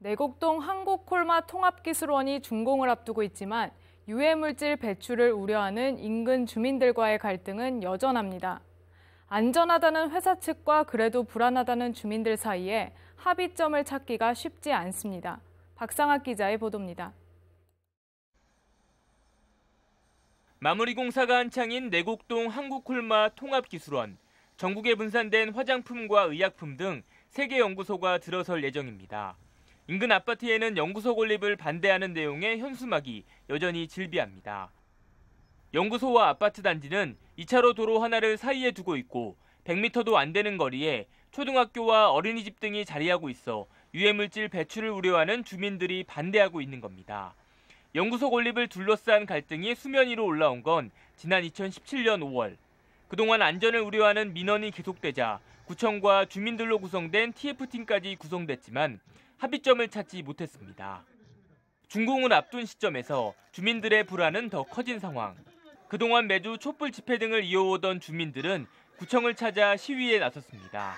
내곡동 한국콜마 통합기술원이 준공을 앞두고 있지만 유해물질 배출을 우려하는 인근 주민들과의 갈등은 여전합니다. 안전하다는 회사 측과 그래도 불안하다는 주민들 사이에 합의점을 찾기가 쉽지 않습니다. 박상학 기자의 보도입니다. 마무리 공사가 한창인 내곡동 한국콜마 통합기술원, 전국에 분산된 화장품과 의약품 등 3개 연구소가 들어설 예정입니다. 인근 아파트에는 연구소 건립을 반대하는 내용의 현수막이 여전히 즐비합니다 연구소와 아파트 단지는 2차로 도로 하나를 사이에 두고 있고 100m도 안 되는 거리에 초등학교와 어린이집 등이 자리하고 있어 유해물질 배출을 우려하는 주민들이 반대하고 있는 겁니다. 연구소 건립을 둘러싼 갈등이 수면 위로 올라온 건 지난 2017년 5월. 그동안 안전을 우려하는 민원이 계속되자 구청과 주민들로 구성된 TF팀까지 구성됐지만 합의점을 찾지 못했습니다. 중공은 앞둔 시점에서 주민들의 불안은 더 커진 상황. 그동안 매주 촛불 집회 등을 이어오던 주민들은 구청을 찾아 시위에 나섰습니다.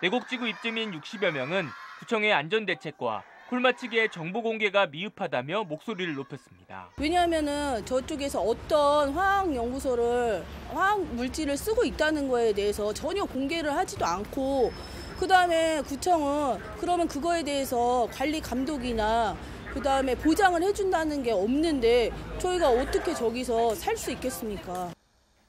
내곡지구 입주민 60여 명은 구청의 안전대책과 콜마 치기의 정보 공개가 미흡하다며 목소리를 높였습니다. 왜냐하면 저쪽에서 어떤 화학 연구소를 화학 물질을 쓰고 있다는 거에 대해서 전혀 공개를 하지도 않고 그다음에 구청은 그러면 그거에 대해서 관리 감독이나 그다음에 보장을 해준다는 게 없는데 저희가 어떻게 저기서 살 수 있겠습니까?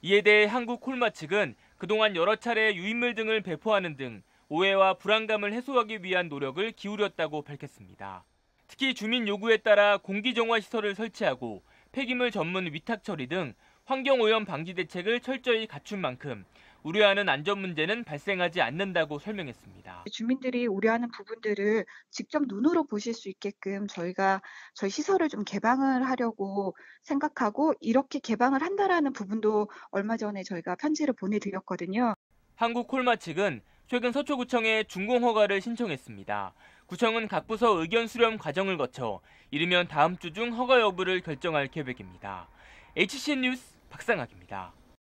이에 대해 한국 콜마 측은 그동안 여러 차례 유인물 등을 배포하는 등 오해와 불안감을 해소하기 위한 노력을 기울였다고 밝혔습니다. 특히 주민 요구에 따라 공기정화 시설을 설치하고 폐기물 전문 위탁 처리 등 환경오염 방지 대책을 철저히 갖춘 만큼 우려하는 안전 문제는 발생하지 않는다고 설명했습니다. 주민들이 우려하는 부분들을 직접 눈으로 보실 수 있게끔 저희가 저희 시설을 좀 개방을 하려고 생각하고 이렇게 개방을 한다라는 부분도 얼마 전에 저희가 편지를 보내드렸거든요. 한국콜마 측은 최근 서초구청에 준공 허가를 신청했습니다. 구청은 각 부서 의견 수렴 과정을 거쳐 이르면 다음 주 중 허가 여부를 결정할 계획입니다. h c 뉴스 박상학입니다.